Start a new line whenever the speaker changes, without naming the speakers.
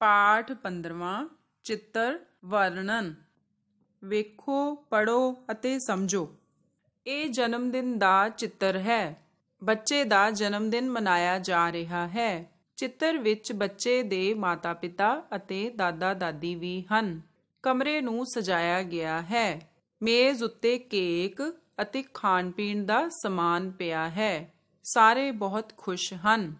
ਪਾਠ 15ਵਾਂ ਚਿੱਤਰ ਵਰਣਨ ਵੇਖੋ ਪੜੋ ਅਤੇ ਸਮਝੋ ਇਹ ਜਨਮ ਦਿਨ ਦਾ ਚਿੱਤਰ ਹੈ ਬੱਚੇ ਦਾ ਜਨਮ ਦਿਨ ਮਨਾਇਆ ਜਾ ਰਿਹਾ ਹੈ ਚਿੱਤਰ ਵਿੱਚ ਬੱਚੇ ਦੇ ਮਾਤਾ-ਪਿਤਾ ਅਤੇ ਦਾਦਾ-ਦਾਦੀ ਵੀ ਹਨ ਕਮਰੇ ਨੂੰ ਸਜਾਇਆ ਗਿਆ ਹੈ ਮੇਜ਼ ਉੱਤੇ ਕੇਕ ਅਤੇ ਖਾਣ ਪੀਣ ਦਾ ਸਮਾਨ ਪਿਆ ਹੈ ਸਾਰੇ ਬਹੁਤ ਖੁਸ਼ ਹਨ